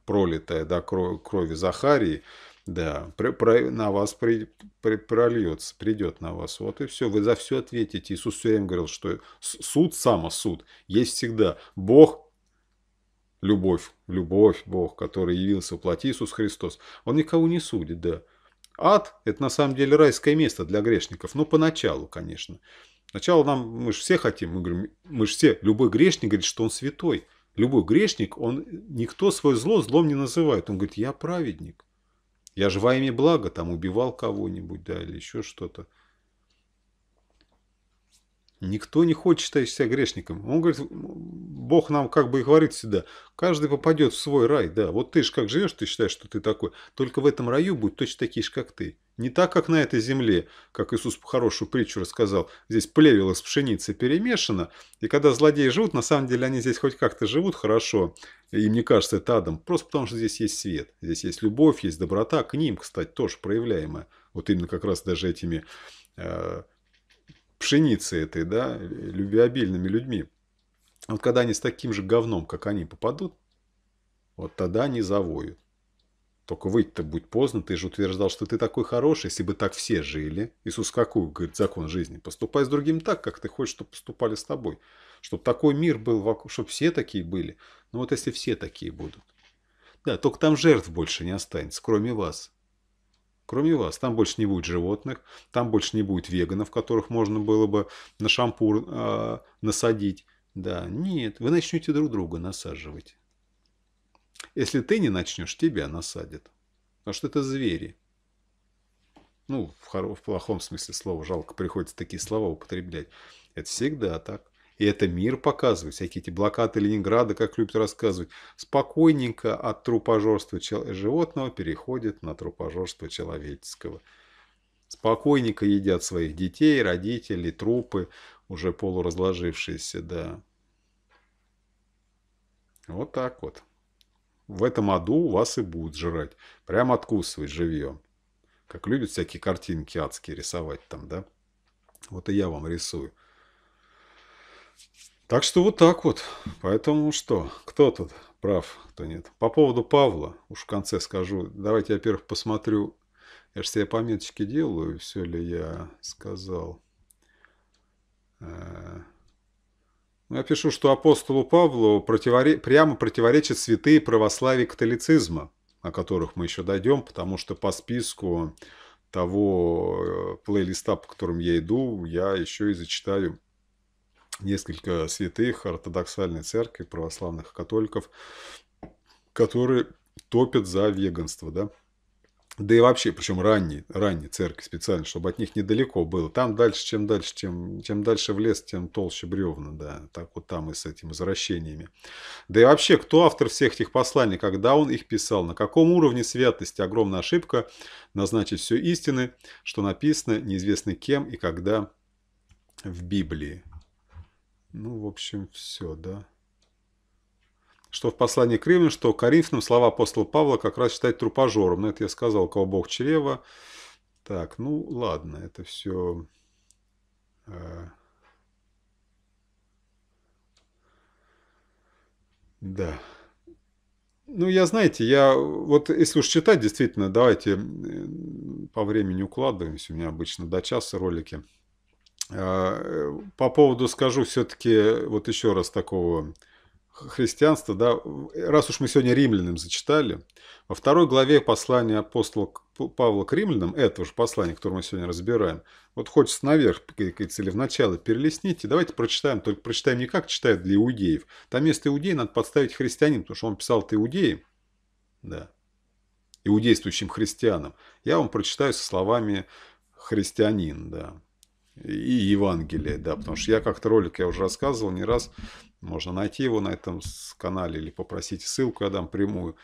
Speaker 1: пролитая до крови Захарии, да, про, про, на вас при, при, прольется, придет на вас. Вот и все, вы за все ответите. Иисус все время говорил, что суд, самосуд, есть всегда. Бог, любовь любовь Бог, который явился в плоти Иисус Христос, он никого не судит, да. Ад – это на самом деле райское место для грешников, но поначалу, конечно. Сначала нам, мы же все хотим, мы, говорим, мы же все, любой грешник говорит, что он святой. Любой грешник, он, никто свое зло злом не называет. Он говорит, я праведник. Я же во имя блага там убивал кого-нибудь, да, или еще что-то. Никто не хочет считать себя грешником. Он говорит, Бог нам как бы и говорит всегда, каждый попадет в свой рай, да. Вот ты же как живешь, ты считаешь, что ты такой. Только в этом раю будут точно такие же, как ты. Не так, как на этой земле, как Иисус по хорошую притчу рассказал. Здесь плевело с пшеницей перемешано, и когда злодеи живут, на самом деле они здесь хоть как-то живут хорошо. И мне кажется, это адом. Просто потому, что здесь есть свет, здесь есть любовь, есть доброта к ним, кстати, тоже проявляемая. Вот именно как раз даже этими э, пшеницы этой, да, любвеобильными людьми. А вот когда они с таким же говном, как они, попадут, вот тогда они завоют. Только выйти-то будет поздно, ты же утверждал, что ты такой хороший, если бы так все жили. Иисус какой говорит, закон жизни? Поступай с другим так, как ты хочешь, чтобы поступали с тобой. Чтобы такой мир был чтобы все такие были. Ну вот если все такие будут. Да, только там жертв больше не останется, кроме вас кроме вас. Там больше не будет животных, там больше не будет веганов, которых можно было бы на шампур э, насадить. Да, нет, вы начнете друг друга насаживать. Если ты не начнешь, тебя насадят. Потому что это звери. Ну, в, в плохом смысле слова, жалко, приходится такие слова употреблять. Это всегда так. И это мир показывает. Всякие эти блокады Ленинграда, как любят рассказывать, спокойненько от трупожорства животного переходит на трупожорство человеческого. Спокойненько едят своих детей, родителей, трупы, уже полуразложившиеся, да. Вот так вот. В этом аду вас и будут жрать. прямо откусывать живьем. Как любят всякие картинки адские рисовать там, да? Вот и я вам рисую. Так что вот так вот. Поэтому что? Кто тут прав, кто нет? По поводу Павла, уж в конце скажу. Давайте, во-первых, посмотрю. Я же себе пометочки делаю, все ли я сказал. Э, ну, я пишу, что апостолу Павлу противори... прямо противоречат святые православие католицизма, о которых мы еще дойдем, потому что по списку того э, плейлиста, по которому я иду, я еще и зачитаю несколько святых ортодоксальной церкви, православных католиков, которые топят за веганство, да. Да и вообще, причем ранние, ранние церкви специально, чтобы от них недалеко было. Там дальше, чем дальше, тем, чем дальше в лес, тем толще бревна, да. Так вот там и с этими возвращениями. Да и вообще, кто автор всех этих посланий, когда он их писал, на каком уровне святости огромная ошибка назначить все истины, что написано неизвестно кем и когда в Библии. Ну, в общем, все, да. Что в послании к Римлянам, что коринфным слова апостола Павла как раз считать трупажором. Но это я сказал, кого Бог чрева. Так, ну ладно, это все... Э, да. Ну, я, знаете, я вот если уж читать, действительно, давайте э, по времени укладываемся. У меня обычно до часа ролики. А, э, по поводу скажу все-таки вот еще раз такого христианства, да, раз уж мы сегодня римлянам зачитали, во второй главе послания апостола Павла к римлянам, этого же послания, которое мы сегодня разбираем, вот хочется наверх, или в начало перелесните, давайте прочитаем, только прочитаем не как читают для иудеев. Там вместо иудеи надо подставить христианин, потому что он писал это иудеи, да, иудействующим христианам. Я вам прочитаю со словами христианин, да и Евангелие, да, потому что я как-то ролик, я уже рассказывал не раз, можно найти его на этом канале или попросить ссылку, я дам прямую,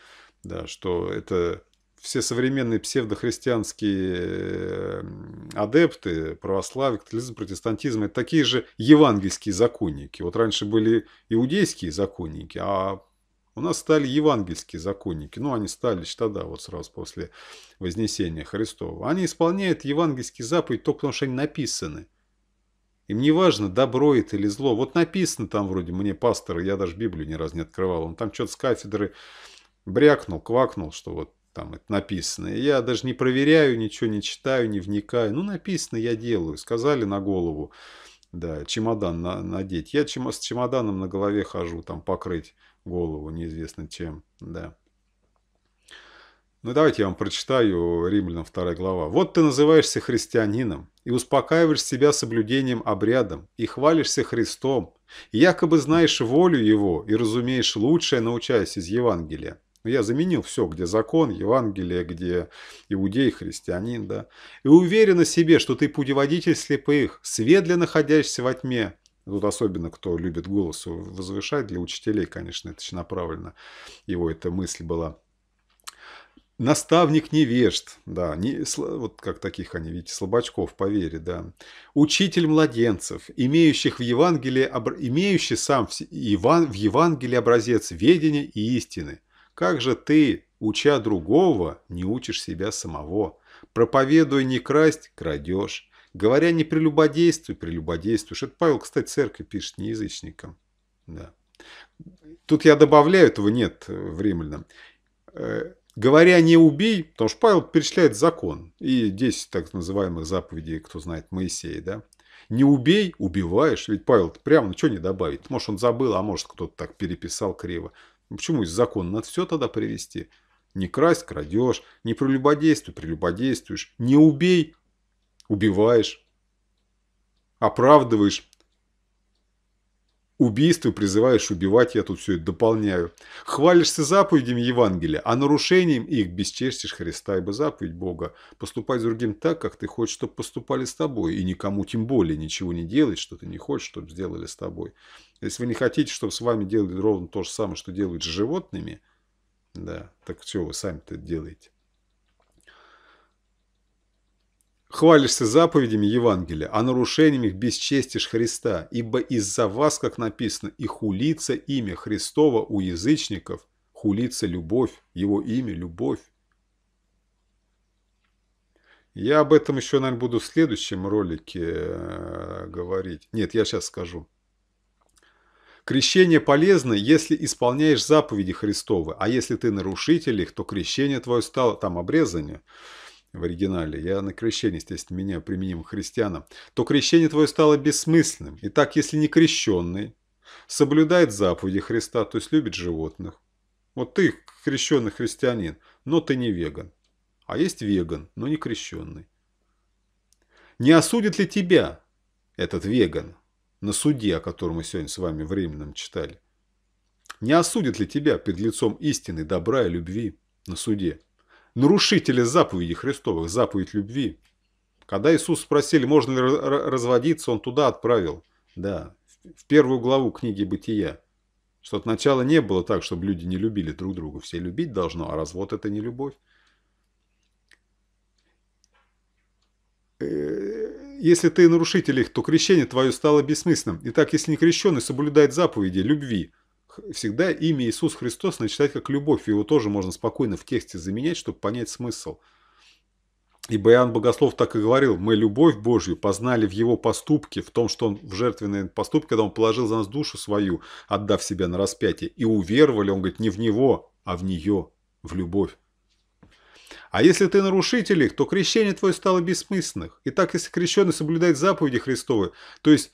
Speaker 1: да, что это все современные псевдохристианские э, адепты, православие, католицизм, протестантизм, это такие же евангельские законники. Вот раньше были иудейские законники, а у нас стали евангельские законники, ну они стали тогда, вот сразу после Вознесения Христова. Они исполняют евангельские заповеди, только потому, что они написаны. Им не важно, добро это или зло. Вот написано там вроде, мне пастор, я даже Библию ни разу не открывал, он там что-то с кафедры брякнул, квакнул, что вот там это написано. И я даже не проверяю, ничего не читаю, не вникаю. Ну, написано, я делаю. Сказали на голову, да, чемодан на, надеть. Я чем, с чемоданом на голове хожу, там покрыть голову неизвестно чем, да. Ну давайте я вам прочитаю Римлянам 2 глава. «Вот ты называешься христианином и успокаиваешь себя соблюдением обрядом и хвалишься Христом, и якобы знаешь волю Его и разумеешь лучшее, научаясь из Евангелия». Ну, я заменил все, где закон, Евангелие, где иудей, христианин, да. «И уверена себе, что ты путеводитель слепых, свет для находящихся во тьме, Тут особенно, кто любит голос возвышать, для учителей, конечно, это направлено, его эта мысль была. Наставник невежд, да, не, вот как таких они, видите, слабачков по да. Учитель младенцев, имеющих в Евангелии, имеющий сам в, Еван, в Евангелии образец ведения и истины. Как же ты, уча другого, не учишь себя самого? Проповедуя не красть, крадешь. Говоря не прелюбодействуй, прелюбодействуешь. Это Павел, кстати, церкви пишет, не язычникам. Да. Тут я добавляю, этого нет э, в Римлянам. Э, говоря не убей, потому что Павел перечисляет закон и 10 так называемых заповедей, кто знает, Моисея, да? Не убей, убиваешь. Ведь Павел прямо ничего не добавит. Может, он забыл, а может, кто-то так переписал криво. Почему из закона надо все тогда привести? Не красть, крадешь, не прелюбодействуй, прелюбодействуешь, не убей, убиваешь, оправдываешь убийство, призываешь убивать, я тут все это дополняю. Хвалишься заповедями Евангелия, а нарушением их бесчестишь Христа, ибо заповедь Бога. поступать с другим так, как ты хочешь, чтобы поступали с тобой, и никому тем более ничего не делать, что ты не хочешь, чтобы сделали с тобой. Если вы не хотите, чтобы с вами делали ровно то же самое, что делают с животными, да, так все вы сами-то делаете? Хвалишься заповедями Евангелия, а нарушениями их бесчестишь Христа, ибо из-за вас, как написано, и хулится имя Христова у язычников, хулится любовь, его имя – любовь. Я об этом еще, наверное, буду в следующем ролике э, говорить. Нет, я сейчас скажу. Крещение полезно, если исполняешь заповеди Христовы, а если ты нарушитель их, то крещение твое стало, там обрезание – в оригинале, я на крещение, естественно, меня применим христианам, то крещение твое стало бессмысленным. Итак, если не крещенный, соблюдает заповеди Христа, то есть любит животных. Вот ты крещенный христианин, но ты не веган. А есть веган, но не крещенный. Не осудит ли тебя этот веган на суде, о котором мы сегодня с вами временном читали? Не осудит ли тебя перед лицом истины, добра и любви на суде? нарушители заповедей Христовых, заповедь любви. Когда Иисус спросили, можно ли разводиться, он туда отправил, да, в первую главу книги «Бытия». Что от начала не было так, чтобы люди не любили друг друга. Все любить должно, а развод – это не любовь. Э, если ты нарушитель их, то крещение твое стало бессмысленным. Итак, если не крещенный соблюдает заповеди любви, всегда имя Иисус Христос начитать как любовь. Его тоже можно спокойно в тексте заменять, чтобы понять смысл. Ибо Иоанн Богослов так и говорил, мы любовь Божью познали в его поступке, в том, что он в жертвенной поступке, когда он положил за нас душу свою, отдав себя на распятие, и уверовали, он говорит, не в него, а в нее, в любовь. А если ты нарушитель их, то крещение твое стало и так если крещенный соблюдает заповеди Христовы, то есть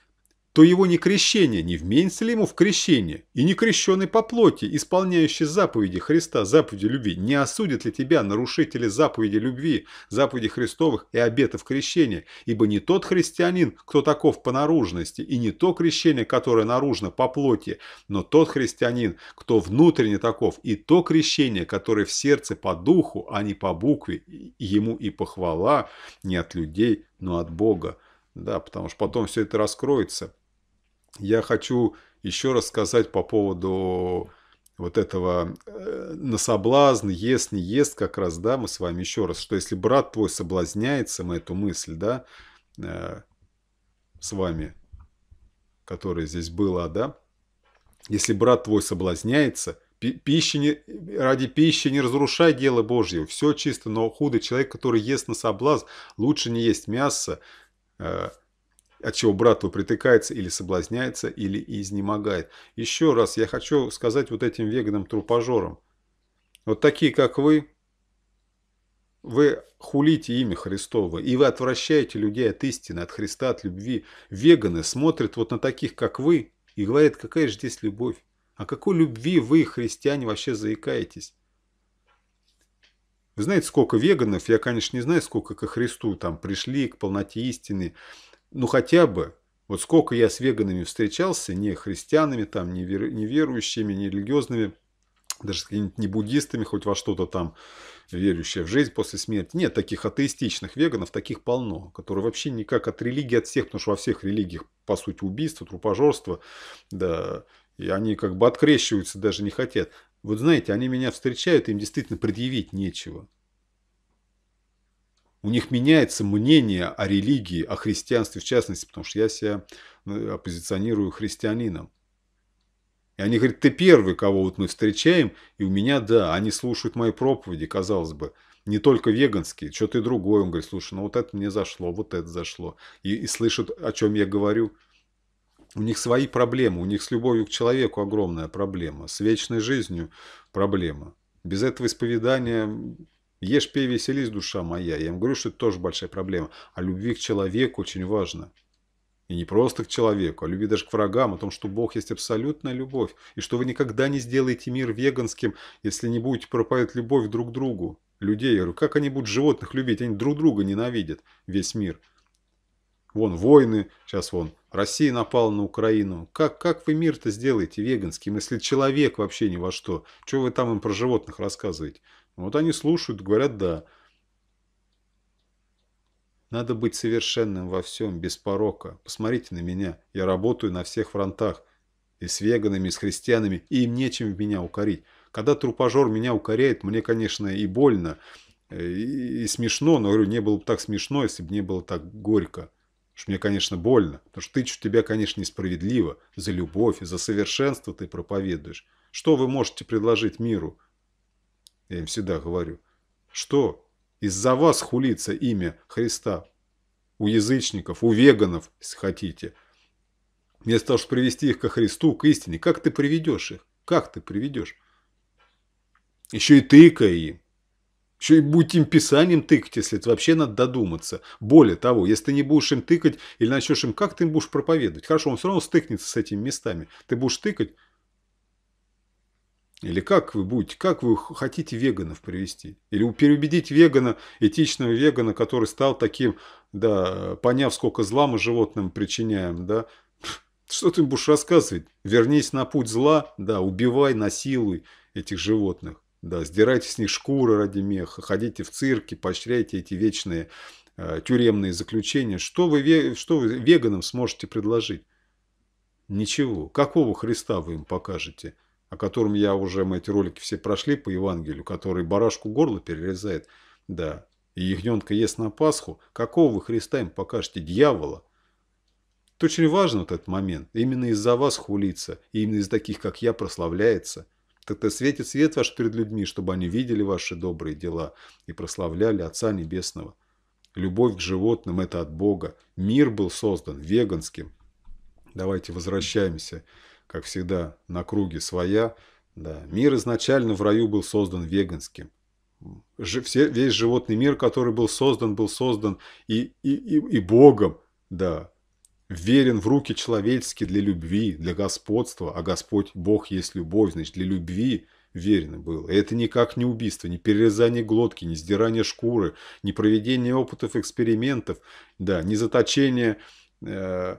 Speaker 1: то его не крещение, не вменится ли ему в крещение, и не крещенный по плоти, исполняющий заповеди Христа, заповеди любви, не осудит ли тебя, нарушители заповеди любви, заповеди Христовых и обетов крещения, ибо не тот христианин, кто таков по наружности, и не то крещение, которое наружно по плоти, но тот христианин, кто внутренне таков, и то крещение, которое в сердце по духу, а не по букве, ему и похвала не от людей, но от Бога. Да, потому что потом все это раскроется я хочу еще раз сказать по поводу вот этого э, на соблазн, ест, не ест, как раз, да, мы с вами еще раз, что если брат твой соблазняется, мы эту мысль, да, э, с вами, которая здесь была, да, если брат твой соблазняется, пищи не, ради пищи не разрушай дело Божье, все чисто, но худо человек, который ест на соблазн, лучше не есть мясо, э, от чего братва притыкается или соблазняется, или изнемогает. Еще раз я хочу сказать вот этим веганам трупожорам. Вот такие, как вы, вы хулите имя Христово, и вы отвращаете людей от истины, от Христа, от любви. Веганы смотрят вот на таких, как вы, и говорят, какая же здесь любовь. О какой любви вы, христиане, вообще заикаетесь? Вы знаете, сколько веганов, я, конечно, не знаю, сколько ко Христу там пришли, к полноте истины, ну хотя бы, вот сколько я с веганами встречался, не христианами, там, не, вер, не верующими, не религиозными, даже не буддистами, хоть во что-то там верующие в жизнь после смерти. Нет, таких атеистичных веганов, таких полно, которые вообще никак от религии, от всех, потому что во всех религиях, по сути, убийство, трупожорство, да, и они как бы открещиваются, даже не хотят. Вот знаете, они меня встречают, им действительно предъявить нечего у них меняется мнение о религии, о христианстве в частности, потому что я себя ну, позиционирую христианином. И они говорят, ты первый, кого вот мы встречаем, и у меня да, они слушают мои проповеди, казалось бы, не только веганские, что ты другой. Он говорит, слушай, ну вот это мне зашло, вот это зашло. И, и слышат, о чем я говорю. У них свои проблемы, у них с любовью к человеку огромная проблема, с вечной жизнью проблема. Без этого исповедания Ешь, пей, веселись, душа моя. Я им говорю, что это тоже большая проблема. А любви к человеку очень важно. И не просто к человеку, а любви даже к врагам, о том, что Бог есть абсолютная любовь, и что вы никогда не сделаете мир веганским, если не будете проповедовать любовь друг к другу. Людей, я говорю, как они будут животных любить? Они друг друга ненавидят, весь мир. Вон войны, сейчас вон Россия напала на Украину. Как, как вы мир-то сделаете веганским, если человек вообще ни во что? Чего вы там им про животных рассказываете? Вот они слушают, говорят «да». Надо быть совершенным во всем, без порока. Посмотрите на меня. Я работаю на всех фронтах. И с веганами, и с христианами. И им нечем меня укорить. Когда трупожор меня укоряет, мне, конечно, и больно, э, и, и смешно. Но, говорю, не было бы так смешно, если бы не было так горько. Потому что мне, конечно, больно. Потому что тычут тебя, конечно, несправедливо. За любовь, и за совершенство ты проповедуешь. Что вы можете предложить миру? я им всегда говорю. Что? Из-за вас хулится имя Христа. У язычников, у веганов, если хотите. Вместо того, чтобы привести их ко Христу, к истине, как ты приведешь их? Как ты приведешь? Еще и тыкай, им. Еще и будь им писанием тыкать, если это вообще надо додуматься. Более того, если ты не будешь им тыкать или начнешь им, как ты им будешь проповедовать? Хорошо, он все равно стыкнется с этими местами. Ты будешь тыкать, или как вы будете, как вы хотите веганов привести? Или переубедить вегана, этичного вегана, который стал таким, да, поняв, сколько зла мы животным причиняем, да, что ты будешь рассказывать? Вернись на путь зла, да, убивай, насилуй этих животных, да, сдирайте с них шкуры ради меха, ходите в цирки, поощряйте эти вечные э, тюремные заключения. Что вы, что вы веганам сможете предложить? Ничего. Какого Христа вы им покажете? о котором я уже, мы эти ролики все прошли по Евангелию, который барашку горло перерезает, да, и ягненка ест на Пасху, какого вы Христа им покажете, дьявола? Это очень важен вот этот момент. Именно из-за вас хулится, и именно из таких, как я, прославляется. Тогда светит свет ваш перед людьми, чтобы они видели ваши добрые дела и прославляли Отца Небесного. Любовь к животным – это от Бога. Мир был создан веганским. Давайте возвращаемся как всегда, на круге своя. Да. Мир изначально в раю был создан веганским. Ж, все, весь животный мир, который был создан, был создан и, и, и, и Богом, да, верен в руки человеческие для любви, для господства, а Господь, Бог есть любовь, значит, для любви верен был. И это никак не убийство, не перерезание глотки, не сдирание шкуры, не проведение опытов, экспериментов, да, не заточение э,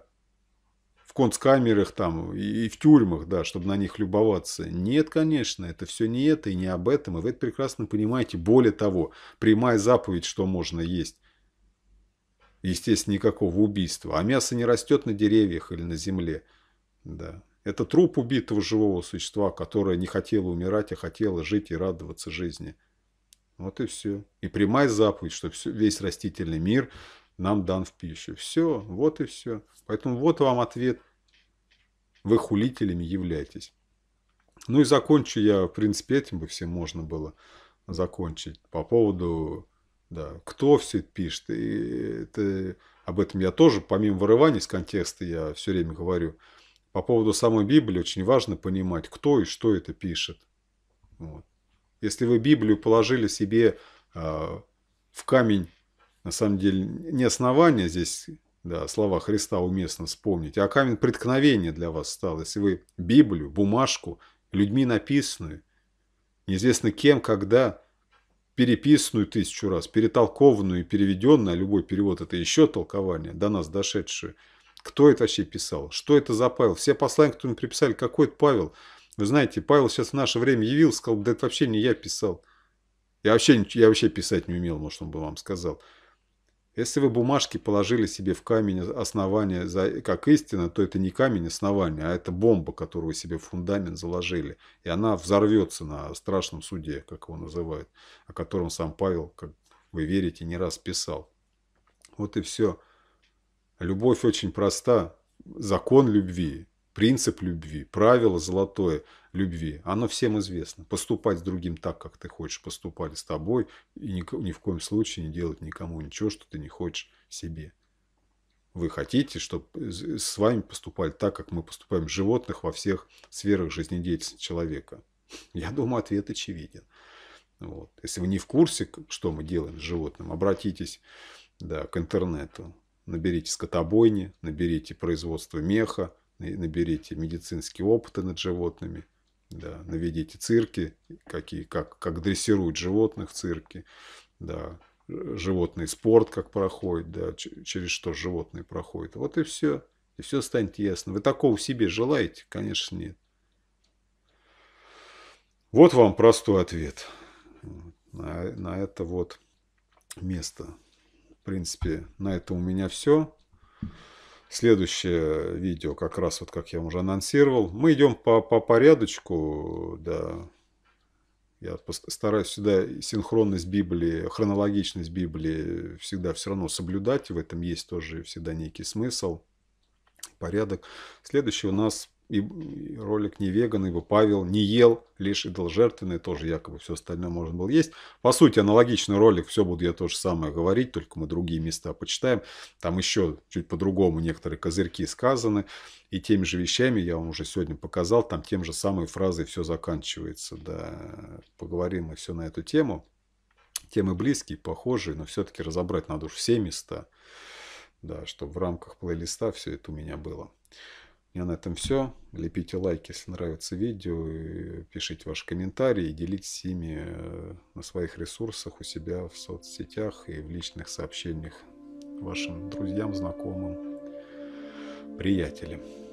Speaker 1: концкамерах там и в тюрьмах, да, чтобы на них любоваться. Нет, конечно, это все не это и не об этом, и вы это прекрасно понимаете. Более того, прямая заповедь, что можно есть. Естественно, никакого убийства. А мясо не растет на деревьях или на земле. Да. Это труп убитого живого существа, которое не хотело умирать, а хотело жить и радоваться жизни. Вот и все. И прямая заповедь, что все, весь растительный мир нам дан в пищу. Все, вот и все. Поэтому вот вам ответ. Вы хулителями являетесь. Ну и закончу я, в принципе, этим бы всем можно было закончить. По поводу, да, кто все это пишет. И это, об этом я тоже, помимо вырывания из контекста, я все время говорю. По поводу самой Библии очень важно понимать, кто и что это пишет. Вот. Если вы Библию положили себе э, в камень на самом деле не основание здесь, да, слова Христа уместно вспомнить, а камень преткновения для вас стал. Если вы Библию, бумажку, людьми написанную, неизвестно кем, когда, переписанную тысячу раз, перетолкованную и переведенную, а любой перевод – это еще толкование, до нас дошедшее. Кто это вообще писал? Что это за Павел? Все послания, которые мы приписали, какой это Павел? Вы знаете, Павел сейчас в наше время явил, сказал, да это вообще не я писал. Я вообще, я вообще писать не умел, может, он бы вам сказал. Если вы бумажки положили себе в камень основания за, как истина, то это не камень основания, а это бомба, которую вы себе в фундамент заложили. И она взорвется на страшном суде, как его называют, о котором сам Павел, как вы верите, не раз писал. Вот и все. Любовь очень проста. Закон любви, принцип любви, правило золотое – любви, оно всем известно. Поступать с другим так, как ты хочешь, поступали с тобой, и ни, ни в коем случае не делать никому ничего, что ты не хочешь себе. Вы хотите, чтобы э, с вами поступали так, как мы поступаем с животных во всех сферах жизнедеятельности человека? Я думаю, ответ очевиден. Вот. Если вы не в курсе, что мы делаем с животным, обратитесь да, к интернету. Наберите скотобойни, наберите производство меха, наберите медицинские опыты над животными да, наведите цирки, какие, как, как дрессируют животных цирки, да, животный спорт как проходит, да, через что животные проходят. Вот и все. И все станет ясно. Вы такого себе желаете? Конечно, нет. Вот вам простой ответ на, на это вот место. В принципе, на это у меня все. Следующее видео, как раз вот как я уже анонсировал. Мы идем по, по порядочку, да. Я стараюсь сюда синхронность Библии, хронологичность Библии всегда все равно соблюдать. В этом есть тоже всегда некий смысл, порядок. Следующий у нас и ролик не веган, ибо Павел не ел, лишь идолжертвенный, тоже якобы все остальное можно было есть. По сути, аналогичный ролик, все буду я то же самое говорить, только мы другие места почитаем. Там еще чуть по-другому некоторые козырьки сказаны, и теми же вещами, я вам уже сегодня показал, там тем же самой фразой все заканчивается. Да, поговорим мы все на эту тему. Темы близкие, похожие, но все-таки разобрать надо уж все места, да, чтобы в рамках плейлиста все это у меня было. У меня на этом все. Лепите лайки, если нравится видео, пишите ваши комментарии делитесь ими э, на своих ресурсах, у себя в соцсетях и в личных сообщениях вашим друзьям, знакомым, приятелям.